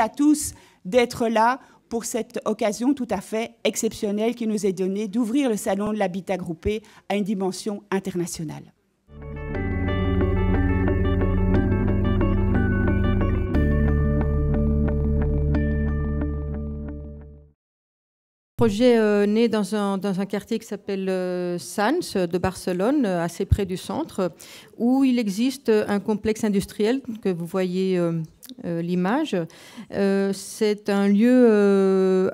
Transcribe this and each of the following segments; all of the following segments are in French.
à tous d'être là pour cette occasion tout à fait exceptionnelle qui nous est donnée d'ouvrir le salon de l'habitat groupé à une dimension internationale. Projet euh, né dans un, quartier qui s'appelle euh, Sans euh, de Barcelone, assez près du centre, où il existe un complexe industriel que vous voyez l'image. C'est un lieu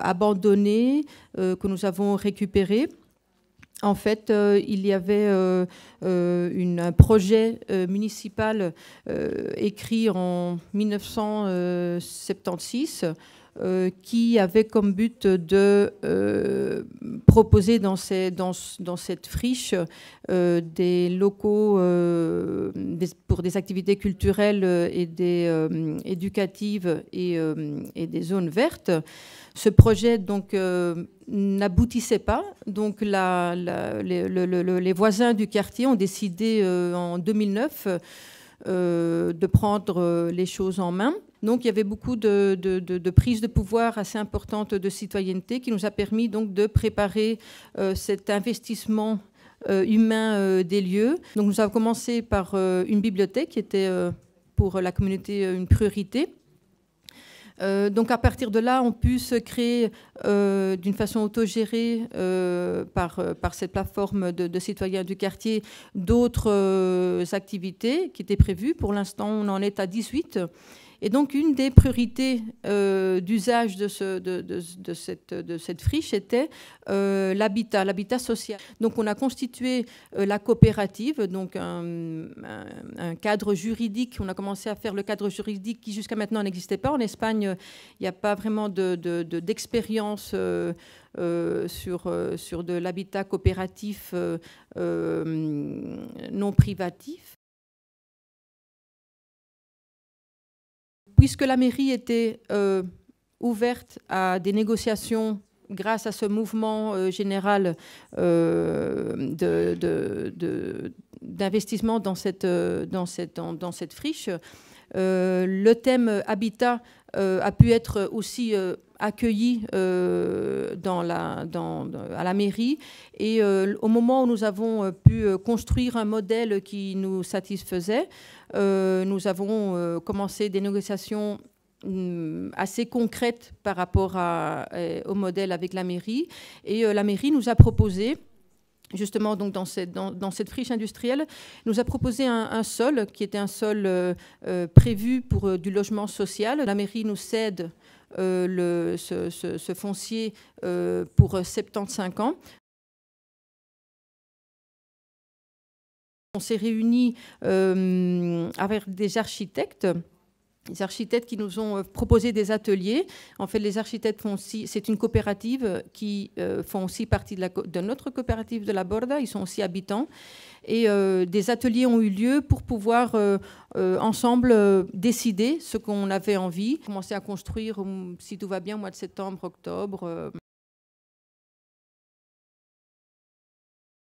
abandonné que nous avons récupéré. En fait, il y avait un projet municipal écrit en 1976 euh, qui avait comme but de euh, proposer dans, cette friche euh, des locaux pour des activités culturelles et éducatives et, des zones vertes. Ce projet donc n'aboutissait pas. Donc les, voisins du quartier ont décidé en 2009 de prendre les choses en main donc il y avait beaucoup de, de, prises de pouvoir assez importantes de citoyenneté qui nous a permis donc de préparer euh, cet investissement euh, humain euh, des lieux. Donc nous avons commencé par une bibliothèque qui était pour la communauté une priorité. donc à partir de là, on pu se créer d'une façon autogérée par, par cette plateforme de, de citoyens du quartier d'autres activités qui étaient prévues. Pour l'instant, on en est à 18. Et donc, une des priorités euh, d'usage de, de, de, cette, friche était euh, l'habitat, l'habitat social. Donc, on a constitué euh, la coopérative, donc un, cadre juridique. On a commencé à faire le cadre juridique qui, jusqu'à maintenant, n'existait pas. En Espagne, il n'y a pas vraiment d'expérience. sur, sur de l'habitat coopératif non privatif. puisque la mairie était euh, ouverte à des négociations grâce à ce mouvement euh, général euh, de, d'investissement dans cette, euh, dans, cette, dans, cette friche. Euh, le thème habitat euh, a pu être aussi accueilli à la mairie. Et au moment où nous avons pu construire un modèle qui nous satisfaisait, nous avons commencé des négociations mm, assez concrètes par rapport au modèle avec la mairie. Et la mairie nous a proposé justement donc dans cette, friche industrielle, nous a proposé un, sol qui était un sol euh, euh, prévu pour euh, du logement social. La mairie nous cède ce, ce, foncier pour 75 ans. On s'est réunis avec des architectes les architectes qui nous ont euh, proposé des ateliers. En fait, les architectes font aussi, c'est une coopérative euh, qui euh, font aussi partie de, la, de, notre coopérative de la Borda, ils sont aussi habitants. Et des ateliers ont eu lieu pour pouvoir ensemble décider ce qu'on avait envie, commencer à construire, hum, si tout va bien, au mois de septembre, octobre.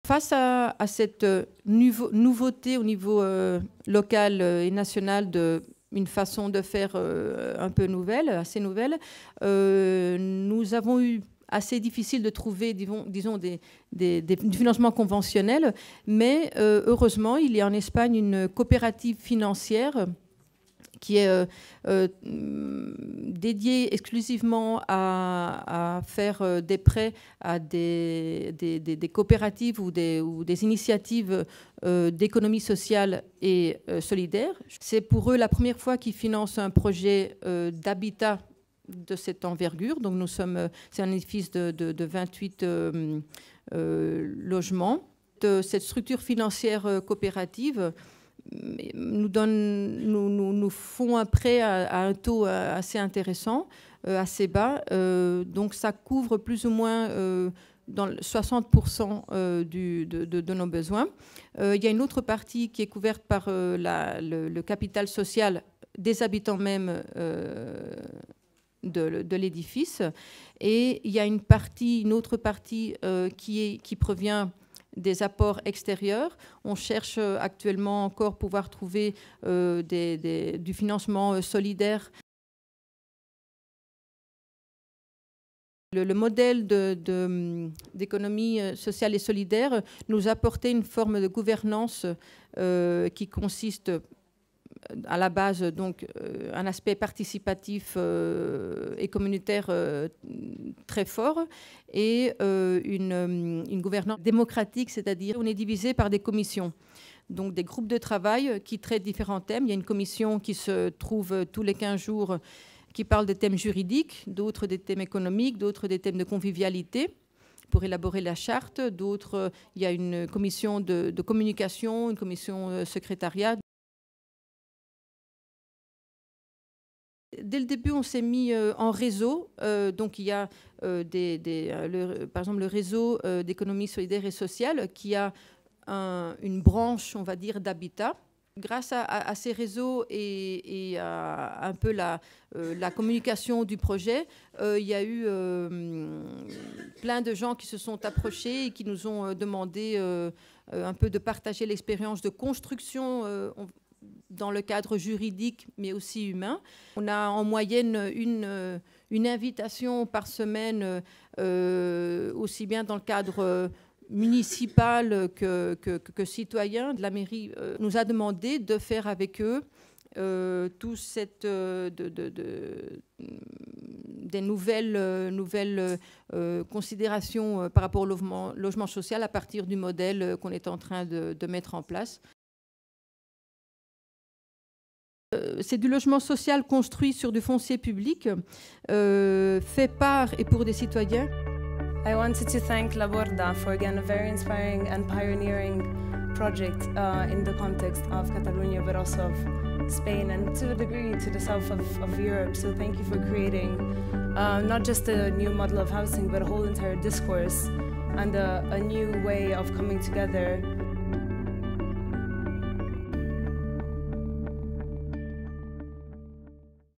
Face à, à cette nouveauté au niveau local et national de une façon de faire euh, un peu nouvelle, assez nouvelle. Euh, nous avons eu assez difficile de trouver, disons, des, des, des financements conventionnels, mais euh, heureusement, il y a en Espagne une coopérative financière qui est euh, euh, dédié exclusivement à, faire euh, des prêts à des, des, coopératives ou des, ou des initiatives d'économie sociale et solidaire. C'est pour eux la première fois qu'ils financent un projet d'habitat de cette envergure. Donc nous sommes, c'est un édifice de, de, 28 logements. De cette structure financière coopérative nous, nous, font un prêt à, un taux euh, assez intéressant, euh, assez bas. Euh, donc ça couvre plus ou moins 60% du, de, nos besoins. il y a une autre partie qui est couverte par le, capital social des habitants même de, l'édifice. Et il y a une partie, une autre partie qui, est, qui provient des apports extérieurs. On cherche euh, actuellement encore pouvoir trouver euh, du financement euh, solidaire. Le, modèle hum, d'économie sociale et solidaire nous apportait une forme de gouvernance qui consiste à la base donc euh, un aspect participatif euh, et communautaire euh, très fort et une, gouvernance démocratique, c'est-à-dire on est divisé par des commissions. Donc des groupes de travail qui traitent différents thèmes. Il y a une commission qui se trouve tous les 15 jours qui parle des thèmes juridiques, d'autres des thèmes économiques, d'autres des thèmes de convivialité pour élaborer la charte, d'autres, il y a une commission de, de communication, une commission secrétariat. dès le début, on s'est mis euh, en réseau. Euh, donc, il y a euh, par exemple le réseau d'économie solidaire et sociale qui a une branche, on va dire, d'habitat grâce à, ces réseaux et, à un peu la, communication du projet, il y a eu plein de gens qui se sont approchés et qui nous ont demandé un peu de partager l'expérience de construction, dans le cadre juridique, mais aussi humain. On a en moyenne une, euh, invitation par semaine, euh, aussi bien dans le cadre euh, municipal que, citoyen de la mairie, nous a demandé de faire avec eux euh, tout des nouvelles, considérations par rapport au logement, social à partir du modèle qu'on est en train de, mettre en place. c'est du logement social construit sur du foncier public, euh, fait par et pour des citoyens. I voulais to thank La Borda for un a very inspiring and pioneering project uh, in the context of Catalonia, but also of Spain and to a degree to the south of, of Europe. So thank you for creating uh, not just a new model of housing, but a whole entire discourse and a new way of coming together